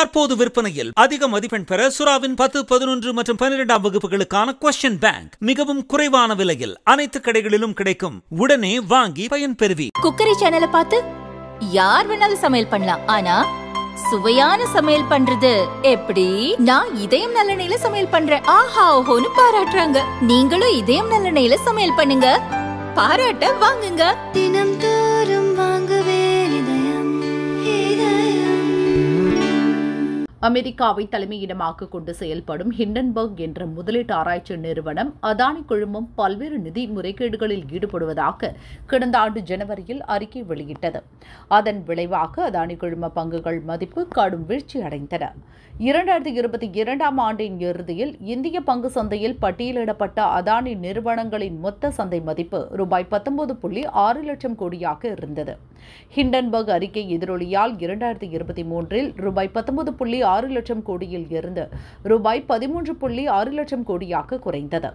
தற்போது விற்பனையில் அதிக மதிப்பெண் பெற சுறாவின் பத்து பதினொன்று மற்றும் பன்னிரெண்டாம் வகுப்புகளுக்கான கொஸ்டின் பேங்க் மிகவும் குறைவான விலையில் அனைத்து கடைகளிலும் கிடைக்கும் உடனே வாங்கி பயன்பெறுவி குக்கரி சேனலை பார்த்து யார் வேணாலும் சமையல் பண்ணலாம் ஆனா சுவையான சமையல் பண்றது எப்படி நான் இதயம் நல்லெண்ணெயில சமையல் பண்றேன் ஆஹா ஓஹோனு பாராட்டுறாங்க நீங்களும் இதயம் நல்லெண்ணெயில சமையல் பண்ணுங்க பாராட்ட வாங்குங்க தினம் தோறும் அமெரிக்காவை தலைமையிடமாக கொண்டு செயல்படும் ஹிண்டன்பர்க் என்ற முதலீட்டு ஆராய்ச்சி நிறுவனம் அதானி குழுமம் பல்வேறு நிதி முறைகேடுகளில் ஈடுபடுவதாக கடந்த ஆண்டு ஜனவரியில் அறிக்கை வெளியிட்டது அதன் விளைவாக அதானி குழும பங்குகள் மதிப்பு கடும் வீழ்ச்சி அடைந்தன இரண்டாயிரத்தி இருபத்தி இரண்டாம் ஆண்டின் இறுதியில் இந்திய பங்கு சந்தையில் பட்டியலிடப்பட்ட அதானி நிறுவனங்களின் மொத்த சந்தை மதிப்பு ரூபாய் பத்தொன்பது புள்ளி ஆறு லட்சம் கோடியாக இருந்தது ஹிண்டன்பர்க் அறிக்கை எதிரொலியால் இரண்டாயிரத்தி இருபத்தி மூன்றில் ரூபாய் பத்தொன்பது புள்ளி ஆறு லட்சம் கோடியில் இருந்து ரூபாய் பதிமூன்று புள்ளி ஆறு லட்சம் கோடியாக குறைந்தது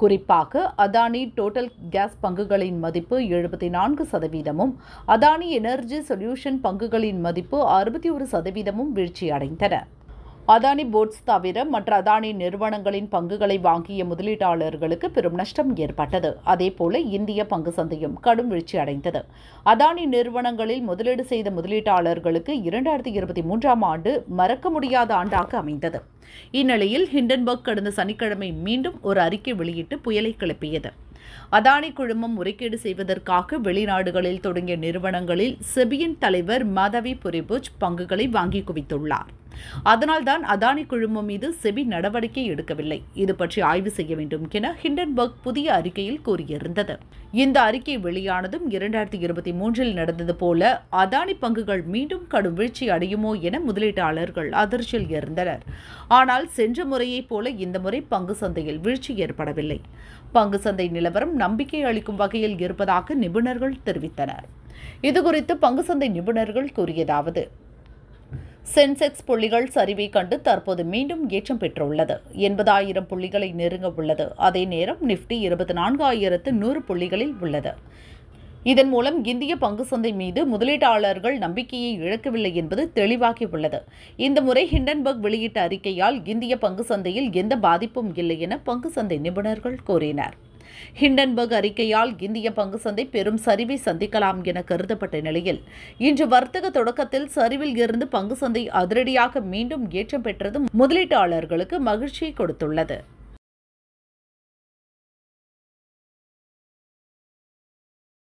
குறிப்பாக அதானி டோட்டல் கேஸ் பங்குகளின் மதிப்பு எழுபத்தி நான்கு சதவீதமும் அதானி எனர்ஜி சொல்யூஷன் பங்குகளின் மதிப்பு அறுபத்தி ஒரு சதவீதமும் வீழ்ச்சியடைந்தன அதானி போட்ஸ் தவிர மற்ற அதானி நிறுவனங்களின் பங்குகளை வாங்கிய முதலீட்டாளர்களுக்கு பெரும் நஷ்டம் ஏற்பட்டது அதேபோல இந்திய பங்கு சந்தையும் கடும் வீழ்ச்சி அடைந்தது அதானி நிறுவனங்களில் முதலீடு செய்த முதலீட்டாளர்களுக்கு இரண்டாயிரத்தி இருபத்தி மூன்றாம் ஆண்டு மறக்க முடியாத ஆண்டாக அமைந்தது இந்நிலையில் ஹிண்டன்பர்க் கடந்த சனிக்கிழமை மீண்டும் ஒரு அறிக்கை வெளியிட்டு புயலை கிளப்பியது அதானி குழுமம் முறைகேடு செய்வதற்காக வெளிநாடுகளில் தொடங்கிய நிறுவனங்களில் செபியின் தலைவர் மாதவி புரிபுஜ் பங்குகளை வாங்கி குவித்துள்ளார் அதனால்தான் அதானி குழுமம் மீது செபி நடவடிக்கை எடுக்கவில்லை இது பற்றி ஆய்வு செய்ய வேண்டும் என ஹிண்டன்பர்க் புதிய அறிக்கையில் கூறியிருந்தது இந்த அறிக்கை வெளியானதும் இரண்டாயிரத்தி இருபத்தி மூன்றில் நடந்தது போல அதானி பங்குகள் மீண்டும் கடும் வீழ்ச்சி அடையுமோ என முதலீட்டாளர்கள் அதிர்ச்சியில் இருந்தனர் ஆனால் சென்ற முறையைப் போல இந்த முறை பங்கு சந்தையில் வீழ்ச்சி ஏற்படவில்லை பங்கு சந்தை நிலவரம் நம்பிக்கை அளிக்கும் வகையில் இருப்பதாக நிபுணர்கள் தெரிவித்தனர் இதுகுறித்து பங்கு சந்தை நிபுணர்கள் கூறியதாவது சென்செக்ஸ் புள்ளிகள் சரிவை கண்டு தற்போது மீண்டும் ஏற்றம் பெற்றுள்ளது எண்பதாயிரம் புள்ளிகளை நெருங்க உள்ளது அதே நேரம் நிஃப்டி இருபத்தி நான்காயிரத்து நூறு புள்ளிகளில் உள்ளது இதன் மூலம் இந்திய பங்கு சந்தை மீது முதலீட்டாளர்கள் நம்பிக்கையை இழக்கவில்லை என்பது தெளிவாகியுள்ளது இந்த முறை ஹிண்டன்பர்க் வெளியிட்ட அறிக்கையால் இந்திய பங்கு சந்தையில் எந்த பாதிப்பும் இல்லை என பங்கு சந்தை நிபுணர்கள் கூறினர் ஹிண்டன்பர்க் அறிக்கையால் இந்திய பங்கு சந்தை பெரும் சரிவை சந்திக்கலாம் என கருதப்பட்ட நிலையில் இன்று வர்த்தக தொடக்கத்தில் சரிவில் இருந்து பங்கு சந்தை அதிரடியாக மீண்டும் ஏற்றம் பெற்றது முதலீட்டாளர்களுக்கு மகிழ்ச்சியை கொடுத்துள்ளது